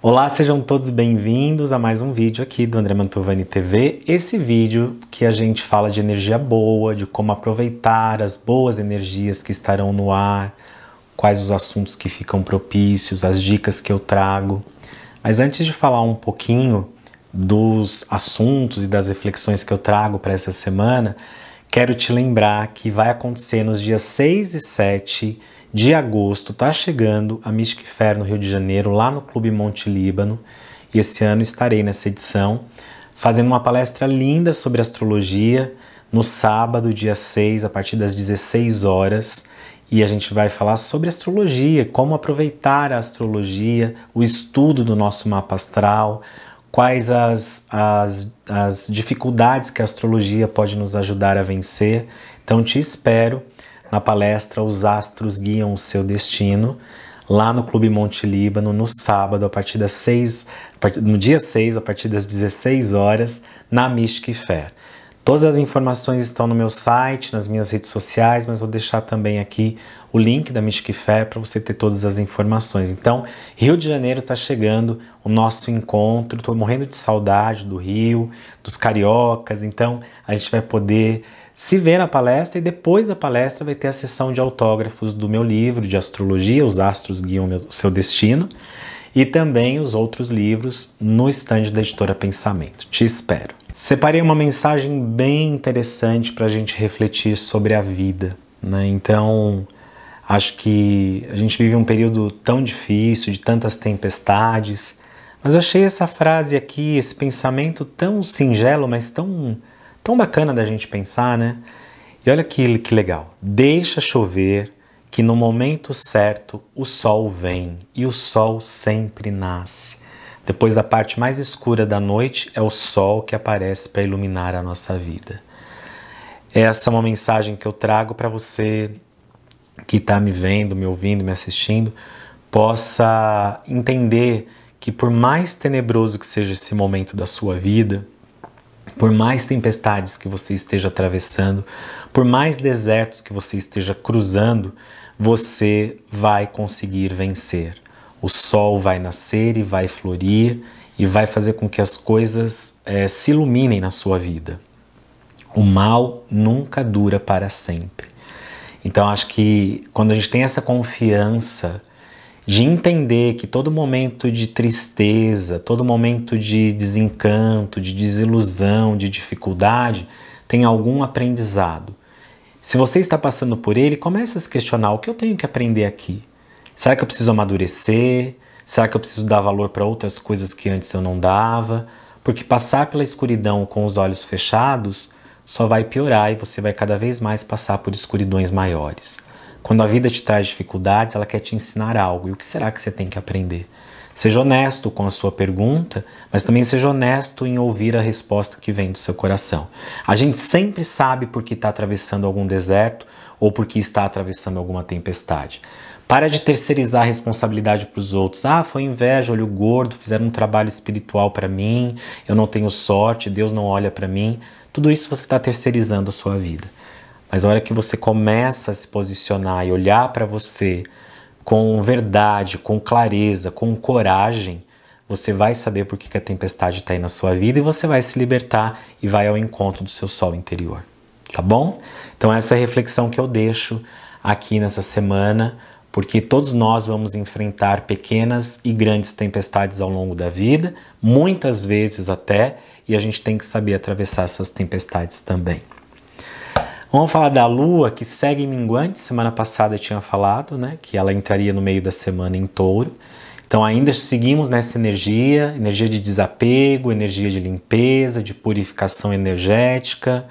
Olá, sejam todos bem-vindos a mais um vídeo aqui do André Mantovani TV. Esse vídeo que a gente fala de energia boa, de como aproveitar as boas energias que estarão no ar, quais os assuntos que ficam propícios, as dicas que eu trago. Mas antes de falar um pouquinho dos assuntos e das reflexões que eu trago para essa semana, quero te lembrar que vai acontecer nos dias 6 e 7 de agosto está chegando a Mystic Fair no Rio de Janeiro, lá no Clube Monte Líbano. E esse ano estarei nessa edição fazendo uma palestra linda sobre astrologia no sábado, dia 6, a partir das 16 horas. E a gente vai falar sobre astrologia, como aproveitar a astrologia, o estudo do nosso mapa astral, quais as, as, as dificuldades que a astrologia pode nos ajudar a vencer. Então te espero na palestra Os Astros Guiam o Seu Destino, lá no Clube Monte Líbano, no sábado, a partir das 6, no dia 6, a partir das 16 horas, na Mystic Fair. Todas as informações estão no meu site, nas minhas redes sociais, mas vou deixar também aqui o link da Mystic Fair para você ter todas as informações. Então, Rio de Janeiro está chegando, o nosso encontro. Estou morrendo de saudade do Rio, dos cariocas. Então, a gente vai poder se vê na palestra e depois da palestra vai ter a sessão de autógrafos do meu livro de astrologia, Os Astros Guiam meu, Seu Destino, e também os outros livros no estande da editora Pensamento. Te espero. Separei uma mensagem bem interessante para a gente refletir sobre a vida. Né? Então, acho que a gente vive um período tão difícil, de tantas tempestades, mas eu achei essa frase aqui, esse pensamento tão singelo, mas tão tão bacana da gente pensar, né? E olha que, que legal. Deixa chover, que no momento certo o sol vem e o sol sempre nasce. Depois da parte mais escura da noite é o sol que aparece para iluminar a nossa vida. Essa é uma mensagem que eu trago para você que está me vendo, me ouvindo, me assistindo, possa entender que por mais tenebroso que seja esse momento da sua vida, por mais tempestades que você esteja atravessando, por mais desertos que você esteja cruzando, você vai conseguir vencer. O sol vai nascer e vai florir e vai fazer com que as coisas é, se iluminem na sua vida. O mal nunca dura para sempre. Então acho que quando a gente tem essa confiança de entender que todo momento de tristeza, todo momento de desencanto, de desilusão, de dificuldade, tem algum aprendizado. Se você está passando por ele, comece a se questionar o que eu tenho que aprender aqui. Será que eu preciso amadurecer? Será que eu preciso dar valor para outras coisas que antes eu não dava? Porque passar pela escuridão com os olhos fechados só vai piorar e você vai cada vez mais passar por escuridões maiores. Quando a vida te traz dificuldades, ela quer te ensinar algo. E o que será que você tem que aprender? Seja honesto com a sua pergunta, mas também seja honesto em ouvir a resposta que vem do seu coração. A gente sempre sabe por que está atravessando algum deserto ou por que está atravessando alguma tempestade. Para de terceirizar a responsabilidade para os outros. Ah, foi inveja, olho gordo, fizeram um trabalho espiritual para mim, eu não tenho sorte, Deus não olha para mim. Tudo isso você está terceirizando a sua vida. Mas a hora que você começa a se posicionar e olhar para você com verdade, com clareza, com coragem, você vai saber por que, a tempestade está aí na sua vida e você vai se libertar e vai ao encontro do seu sol interior. Tá bom? Então, essa é a reflexão que eu deixo aqui nessa semana, porque todos nós vamos enfrentar pequenas e grandes tempestades ao longo da vida, muitas vezes até, e a gente tem que saber atravessar essas tempestades também. Vamos falar da Lua, que segue minguante. Semana passada eu tinha falado, né? Que ela entraria no meio da semana em touro. Então ainda seguimos nessa energia, energia de desapego, energia de limpeza, de purificação energética,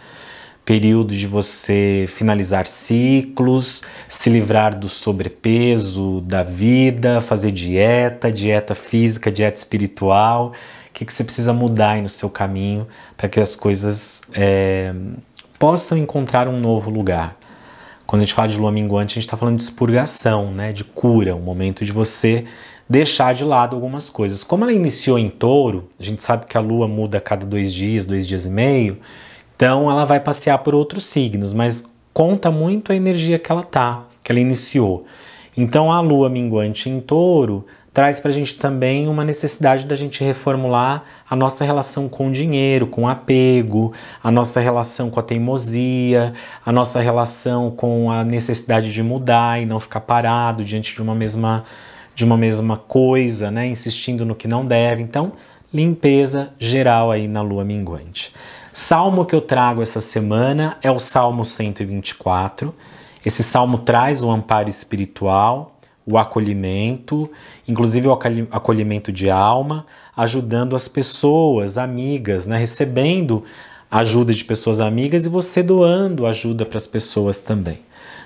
período de você finalizar ciclos, se livrar do sobrepeso da vida, fazer dieta, dieta física, dieta espiritual. O que, que você precisa mudar aí no seu caminho para que as coisas é, possam encontrar um novo lugar. Quando a gente fala de lua minguante, a gente está falando de expurgação, né? de cura, o um momento de você deixar de lado algumas coisas. Como ela iniciou em touro, a gente sabe que a lua muda a cada dois dias, dois dias e meio, então ela vai passear por outros signos, mas conta muito a energia que ela tá, que ela iniciou. Então a lua minguante em touro traz para a gente também uma necessidade da gente reformular a nossa relação com o dinheiro, com o apego, a nossa relação com a teimosia, a nossa relação com a necessidade de mudar e não ficar parado diante de uma mesma, de uma mesma coisa, né? insistindo no que não deve. Então, limpeza geral aí na lua minguante. Salmo que eu trago essa semana é o Salmo 124. Esse salmo traz o amparo espiritual, o acolhimento, inclusive o acolhimento de alma, ajudando as pessoas amigas, né? recebendo ajuda de pessoas amigas e você doando ajuda para as pessoas também.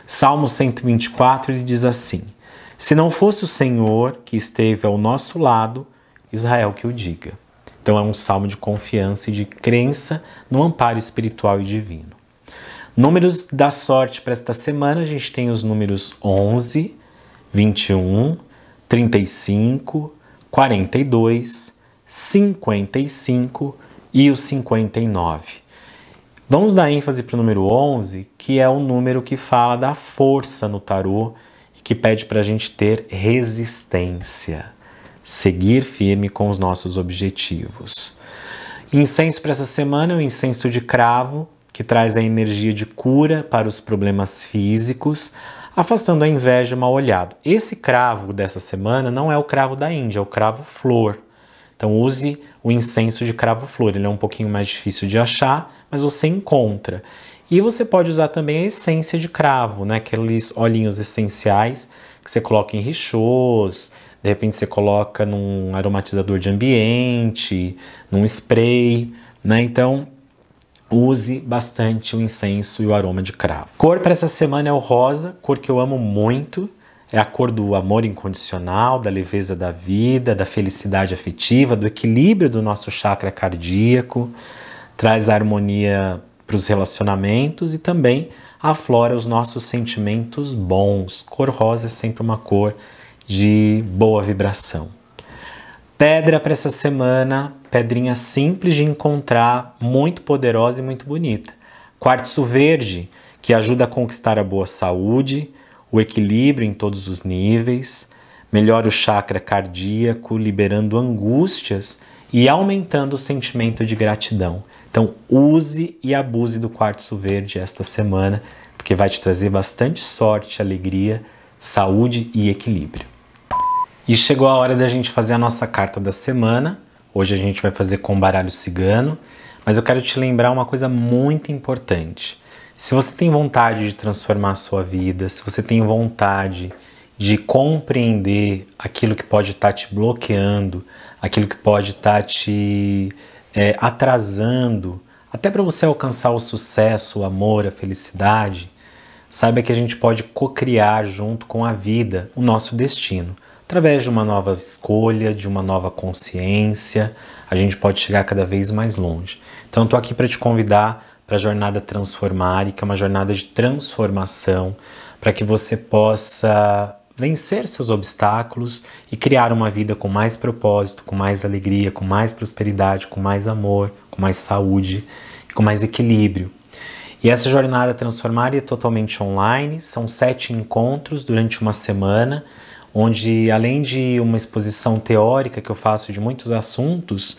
Salmo 124 ele diz assim: Se não fosse o Senhor que esteve ao nosso lado, Israel que o diga. Então é um salmo de confiança e de crença no amparo espiritual e divino. Números da sorte para esta semana, a gente tem os números 11, 21, 35, 42, 55 e o 59. Vamos dar ênfase para o número 11, que é o número que fala da força no tarô e que pede para a gente ter resistência, seguir firme com os nossos objetivos. Incenso para essa semana é o um incenso de cravo, que traz a energia de cura para os problemas físicos, afastando a inveja e o mal olhado. Esse cravo dessa semana não é o cravo da Índia, é o cravo flor. Então use o incenso de cravo flor, ele é um pouquinho mais difícil de achar, mas você encontra. E você pode usar também a essência de cravo, né? aqueles olhinhos essenciais que você coloca em rixos, de repente você coloca num aromatizador de ambiente, num spray, né? Então use bastante o incenso e o aroma de cravo. Cor para essa semana é o rosa, cor que eu amo muito. É a cor do amor incondicional, da leveza da vida, da felicidade afetiva, do equilíbrio do nosso chakra cardíaco, traz harmonia para os relacionamentos e também aflora os nossos sentimentos bons. Cor rosa é sempre uma cor de boa vibração. Pedra para essa semana, pedrinha simples de encontrar, muito poderosa e muito bonita. Quartzo verde, que ajuda a conquistar a boa saúde, o equilíbrio em todos os níveis, melhora o chakra cardíaco, liberando angústias e aumentando o sentimento de gratidão. Então, use e abuse do quartzo verde esta semana, porque vai te trazer bastante sorte, alegria, saúde e equilíbrio. E chegou a hora da gente fazer a nossa carta da semana. Hoje a gente vai fazer com baralho cigano, mas eu quero te lembrar uma coisa muito importante. Se você tem vontade de transformar a sua vida, se você tem vontade de compreender aquilo que pode estar tá te bloqueando, aquilo que pode estar tá te é, atrasando, até para você alcançar o sucesso, o amor, a felicidade, saiba que a gente pode co-criar junto com a vida o nosso destino. Através de uma nova escolha, de uma nova consciência, a gente pode chegar cada vez mais longe. Então, estou aqui para te convidar para a jornada transformar, que é uma jornada de transformação, para que você possa vencer seus obstáculos e criar uma vida com mais propósito, com mais alegria, com mais prosperidade, com mais amor, com mais saúde e com mais equilíbrio. E essa jornada transformar é totalmente online, são sete encontros durante uma semana onde além de uma exposição teórica que eu faço de muitos assuntos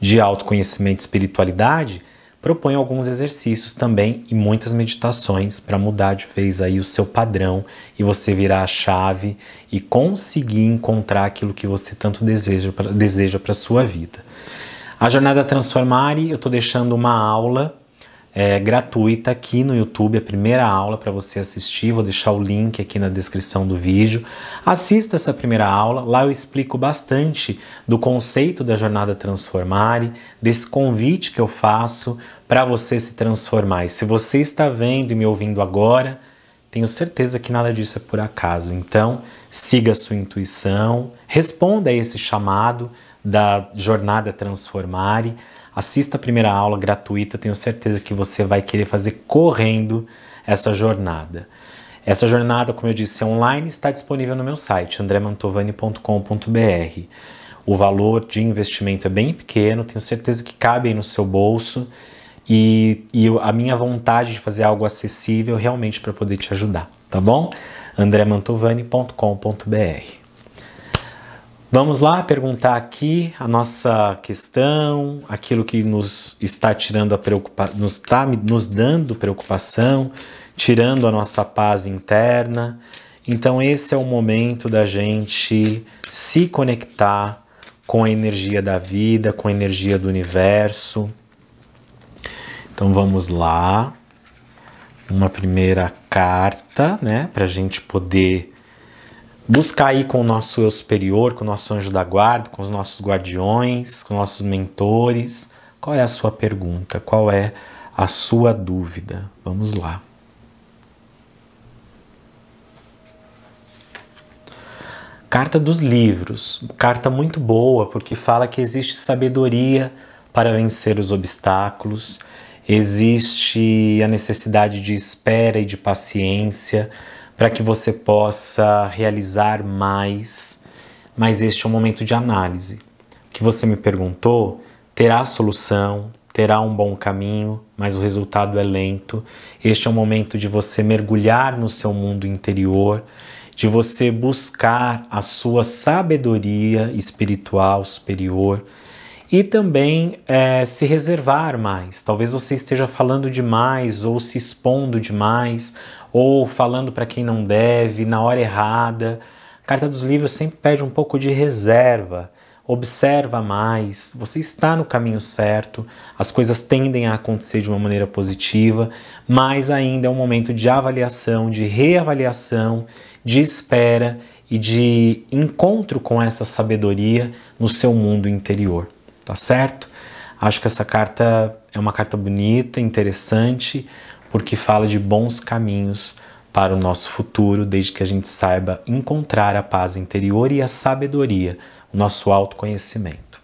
de autoconhecimento e espiritualidade, proponho alguns exercícios também e muitas meditações para mudar de vez aí o seu padrão e você virar a chave e conseguir encontrar aquilo que você tanto deseja para deseja a sua vida. A jornada Transformare, eu estou deixando uma aula é, gratuita aqui no YouTube, a primeira aula para você assistir. Vou deixar o link aqui na descrição do vídeo. Assista essa primeira aula, lá eu explico bastante do conceito da jornada Transformare, desse convite que eu faço para você se transformar. E se você está vendo e me ouvindo agora, tenho certeza que nada disso é por acaso. Então, siga a sua intuição, responda a esse chamado da jornada Transformare Assista a primeira aula gratuita, tenho certeza que você vai querer fazer correndo essa jornada. Essa jornada, como eu disse, é online, está disponível no meu site andremantovani.com.br. O valor de investimento é bem pequeno, tenho certeza que cabe no seu bolso e, e a minha vontade de fazer algo acessível realmente para poder te ajudar, tá bom? andremantovani.com.br Vamos lá perguntar aqui a nossa questão, aquilo que nos está tirando a preocupação, nos está nos dando preocupação, tirando a nossa paz interna. Então esse é o momento da gente se conectar com a energia da vida, com a energia do universo. Então vamos lá. Uma primeira carta, né, para a gente poder buscar aí com o nosso eu superior, com o nosso anjo da guarda, com os nossos guardiões, com os nossos mentores. Qual é a sua pergunta? Qual é a sua dúvida? Vamos lá. Carta dos livros, carta muito boa porque fala que existe sabedoria para vencer os obstáculos, existe a necessidade de espera e de paciência, para que você possa realizar mais. Mas este é um momento de análise. O que você me perguntou terá solução, terá um bom caminho, mas o resultado é lento. Este é o momento de você mergulhar no seu mundo interior, de você buscar a sua sabedoria espiritual superior e também é, se reservar mais. Talvez você esteja falando demais ou se expondo demais ou falando para quem não deve, na hora errada. A carta dos livros sempre pede um pouco de reserva. Observa mais, você está no caminho certo, as coisas tendem a acontecer de uma maneira positiva, mas ainda é um momento de avaliação, de reavaliação, de espera e de encontro com essa sabedoria no seu mundo interior, tá certo? Acho que essa carta é uma carta bonita, interessante, porque fala de bons caminhos para o nosso futuro, desde que a gente saiba encontrar a paz interior e a sabedoria, o nosso autoconhecimento.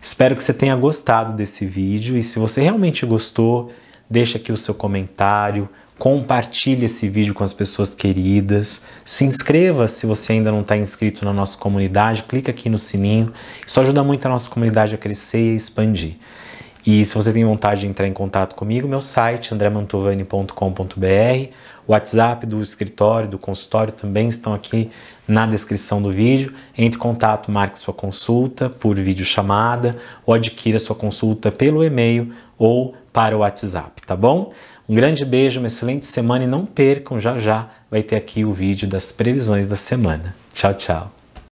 Espero que você tenha gostado desse vídeo e se você realmente gostou, deixa aqui o seu comentário, compartilhe esse vídeo com as pessoas queridas, se inscreva se você ainda não está inscrito na nossa comunidade, clica aqui no sininho, isso ajuda muito a nossa comunidade a crescer e a expandir. E se você tem vontade de entrar em contato comigo, meu site andremantovani.com.br, o WhatsApp do escritório, do consultório também estão aqui na descrição do vídeo. Entre em contato, marque sua consulta por videochamada ou adquira sua consulta pelo e-mail ou para o WhatsApp, tá bom? Um grande beijo, uma excelente semana e não percam, já já vai ter aqui o vídeo das previsões da semana. Tchau, tchau.